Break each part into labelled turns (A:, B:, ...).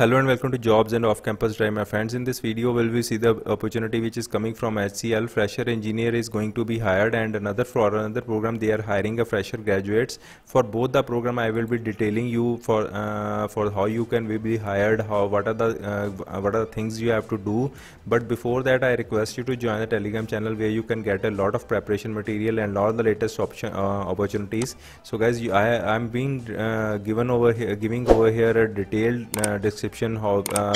A: Hello and welcome to Jobs and Off Campus Drive my friends. In this video will we see the opportunity which is coming from HCL. Fresher engineer is going to be hired and another for another program they are hiring a fresher graduates. For both the program I will be detailing you for uh, for how you can be hired, how what are the uh, what are the things you have to do. But before that I request you to join the Telegram channel where you can get a lot of preparation material and all the latest option uh, opportunities. So guys you, I am being uh, given over here giving over here a detailed uh, description description of, uh,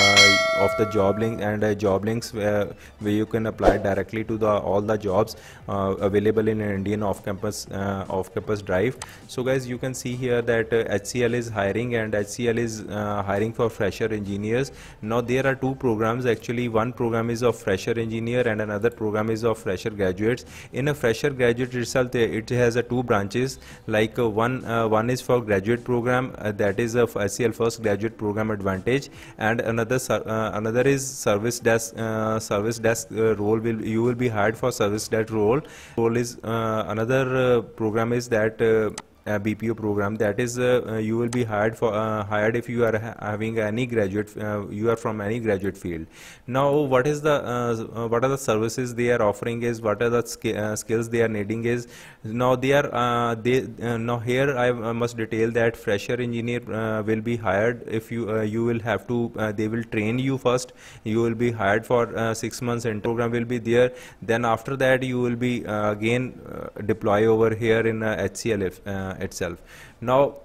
A: of the job link and uh, job links where, where you can apply directly to the all the jobs uh, available in Indian off-campus uh, off-campus drive so guys you can see here that HCL uh, is hiring and HCL is uh, hiring for fresher engineers now there are two programs actually one program is of fresher engineer and another program is of fresher graduates in a fresher graduate itself it has two branches like one one is for graduate program that is of HCL first graduate program advantage and another uh, another is service desk uh, service desk uh, role will you will be hired for service desk role role is uh, another uh, program is that uh, BPO program. That is, uh, uh, you will be hired for uh, hired if you are ha having any graduate, uh, you are from any graduate field. Now, what is the what are the services they are offering? Is what are the sk skills they are needing? Is now they are they now here I must detail that fresher engineer will be hired if you you will have to they will train you first. You will be hired for six months and program will be there. Then after that you will be again deploy over here in HCLF itself now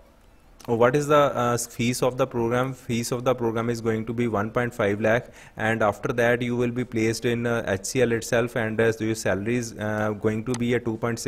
A: what is the uh, fees of the program fees of the program is going to be 1.5 lakh and after that you will be placed in uh, HCL itself and uh, your salary is uh, going to be a 2.6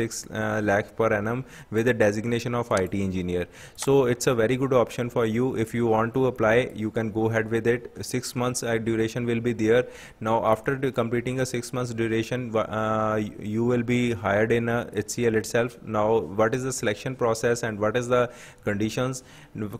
A: uh, lakh per annum with a designation of IT engineer so it's a very good option for you if you want to apply you can go ahead with it six months uh, duration will be there now after completing a six months duration uh, you will be hired in HCL itself now what is the selection process and what is the conditions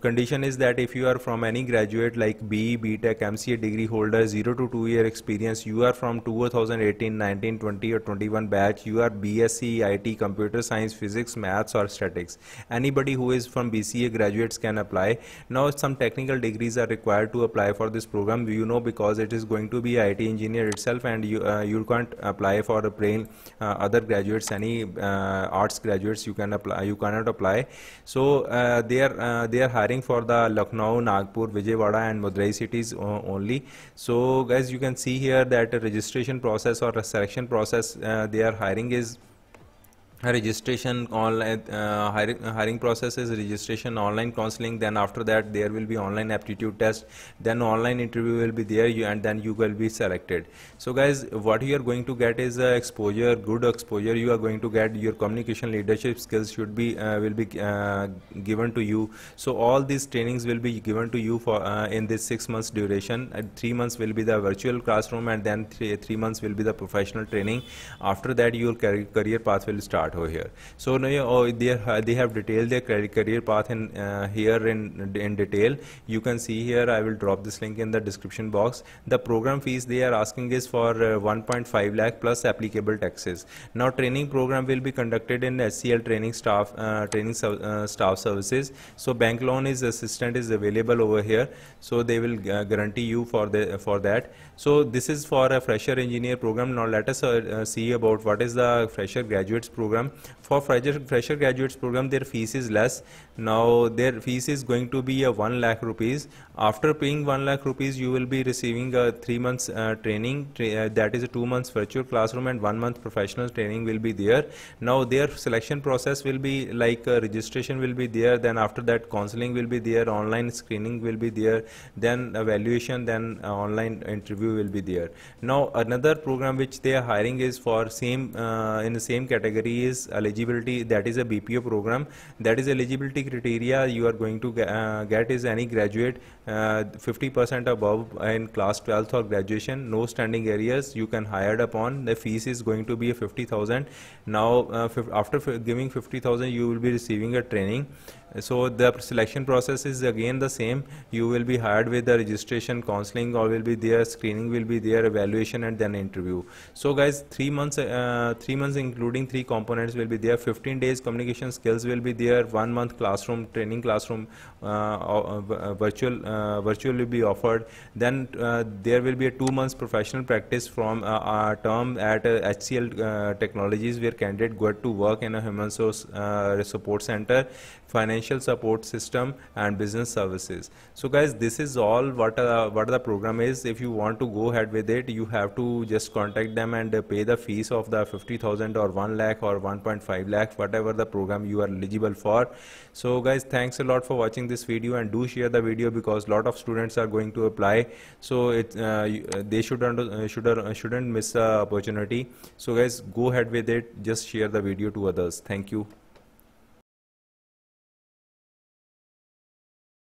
A: condition is that if you are from any graduate like BE, BTech, MCA degree holder, 0 to 2 year experience, you are from 2018, 19, 20 or 21 batch, you are BSc, IT, computer science, physics, maths or statics. Anybody who is from BCA graduates can apply. Now some technical degrees are required to apply for this program, you know because it is going to be IT engineer itself and you, uh, you can't apply for a plain uh, other graduates, any uh, arts graduates you can apply, you cannot apply. So uh, there uh, they are hiring for the Lucknow, Nagpur, Vijayawada and Madurai cities only. So guys, you can see here that registration process or selection process uh, they are hiring is registration online uh, hiring, processes registration online counseling then after that there will be online aptitude test then online interview will be there you, and then you will be selected so guys what you are going to get is uh, exposure good exposure you are going to get your communication leadership skills should be uh, will be uh, given to you so all these trainings will be given to you for uh, in this six months duration uh, three months will be the virtual classroom and then three, three months will be the professional training after that your career path will start over here. So now oh, they, uh, they have detailed their career path in uh, here in, in detail. You can see here, I will drop this link in the description box. The program fees they are asking is for uh, 1.5 lakh plus applicable taxes. Now training program will be conducted in SCL training staff, uh, training uh, staff services. So bank loan is assistant is available over here. So they will uh, guarantee you for, the, for that. So this is for a fresher engineer program. Now let us see about what is the fresher graduates program program for fresher, graduates program their fees is less now their fees is going to be a 1 lakh rupees after paying 1 lakh rupees you will be receiving a 3 months uh, training tra uh, that is a 2 months virtual classroom and 1 month professional training will be there now their selection process will be like uh, registration will be there then after that counseling will be there online screening will be there then evaluation then uh, online interview will be there now another program which they are hiring is for same uh, in the same category is is eligibility that is a BPO program that is eligibility criteria you are going to uh, get is any graduate 50% uh, above in class 12th or graduation no standing areas you can hired upon the fees is going to be 50000 now uh, after giving 50000 you will be receiving a training so the selection process is again the same you will be hired with the registration counseling or will be there screening will be there evaluation and then interview so guys three months uh, three months including three components components will be there 15 days communication skills will be there one month classroom training classroom uh, uh, uh, virtual virtual will be offered then there will be a two months professional practice from our term at HCL technologies where candidate go to work in a human source support center financial support system and business services so guys this is all what uh, what the program is if you want to go ahead with it you have to just contact them and uh, pay the fees of the 50000 or 1 lakh or 1.5 lakh, whatever the program you are eligible for so guys thanks a lot for watching this video and do share the video because lot of students are going to apply so it uh, uh they should uh, should, uh, shouldn't miss the opportunity so guys go ahead with it just share the video to others thank you